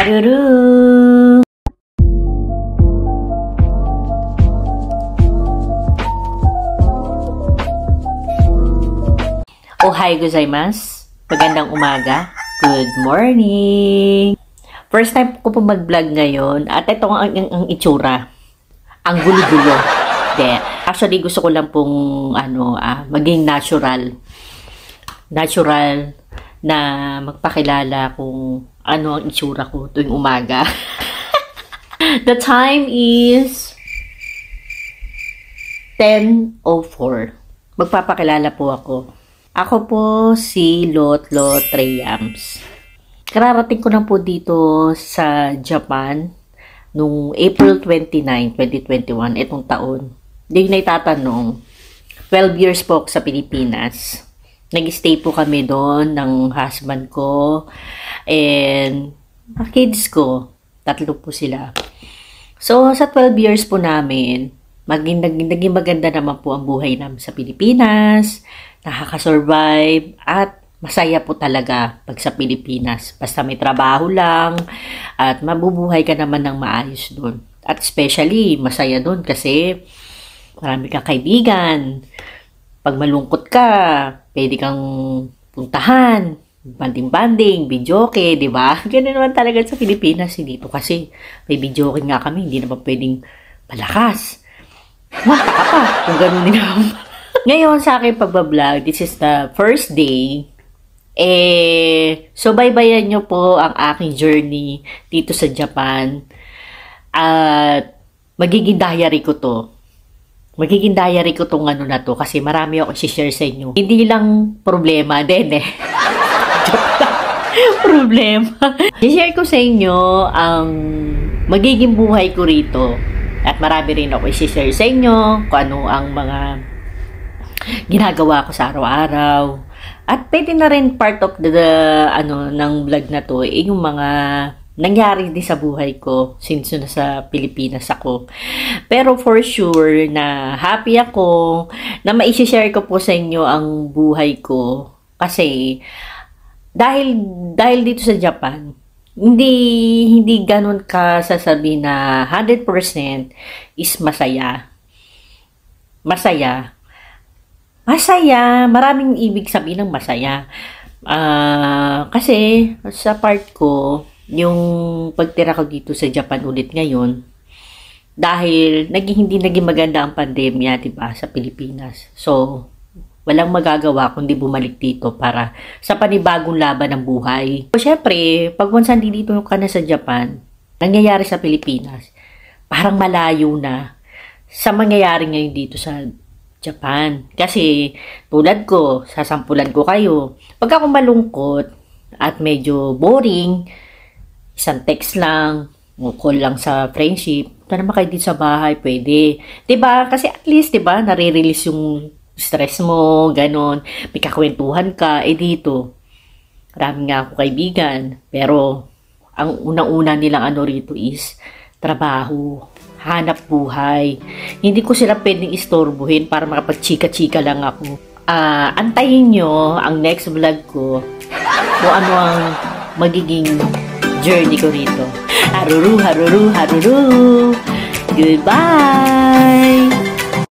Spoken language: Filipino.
Paruru! Ohay gozaimasu! Magandang umaga! Good morning! First time ko po mag-vlog ngayon at ito ang, ang, ang itsura. Ang gulo-gulo. Actually, gusto ko lang pong ano, ah, maging natural. Natural na magpakilala kung ano ang itsura ko tuwing umaga. The time is 10.04. Magpapakilala po ako. Ako po si Lotlo Treyams. Kararating ko lang po dito sa Japan nung April 29, 2021, itong taon. Hindi na itatanong. 12 years po ako sa Pilipinas nag-stay po kami doon ng husband ko and mga kids ko. Tatlo po sila. So, sa 12 years po namin, maging, naging, naging maganda naman po ang buhay namin sa Pilipinas, Nakaka-survive at masaya po talaga pag sa Pilipinas. Basta may trabaho lang, at mabubuhay ka naman ng maayos doon. At especially, masaya doon kasi marami kang kaibigan. Pag malungkot ka, pwede kang puntahan, banding-banding, videoke, di ba? Ganun naman talaga sa Pilipinas, hindi po kasi may videoke nga kami, hindi naman pwedeng palakas. Wah, kapa, kung ganun din naman. Ngayon sa akin pagbablog, this is the first day. Eh, so baybayan nyo po ang aking journey dito sa Japan. At magiging diary ko to Magiging diary ko tong ano na to kasi marami ako share sa inyo. Hindi lang problema din eh. problema. share ko sa inyo ang magiging buhay ko rito. At marami rin ako share sa inyo kung ano ang mga ginagawa ko sa araw-araw. At pwede na rin part of the, the ano ng vlog na to eh, yung mga nangyari din sa buhay ko since nasa Pilipinas ako. Pero for sure na happy ako na maishishare ko po sa inyo ang buhay ko kasi dahil dahil dito sa Japan, hindi hindi ganun ka sasabi na 100% is masaya. Masaya. Masaya, maraming ibig sabihin ng masaya. Uh, kasi sa part ko, yung pagtira ko dito sa Japan ulit ngayon dahil naging hindi naging maganda ang pandemya, 'di ba, sa Pilipinas. So, walang magagawa kundi bumalik dito para sa panibagong laban ng buhay. So, syempre, pag once dito ka na sa Japan, nangyayari sa Pilipinas, parang malayo na sa mangyayari ngayon dito sa Japan. Kasi tulad ko, sasampulan ko kayo. Pag ako malungkot at medyo boring, isang text lang, o call lang sa friendship, tara naman kayo dito sa bahay, pwede. ba diba? Kasi at least, ba diba, nare-release yung stress mo, ganon. May kakwentuhan ka, eh dito. Marami nga ako kaibigan. Pero, ang unang-una nilang ano rito is, trabaho, hanap buhay. Hindi ko sila pwedeng istorbohin para makapag-chika-chika lang ako. Uh, antayin nyo ang next vlog ko kung ano ang magiging journey ko rito. Haruru, haruru, haruru. Goodbye!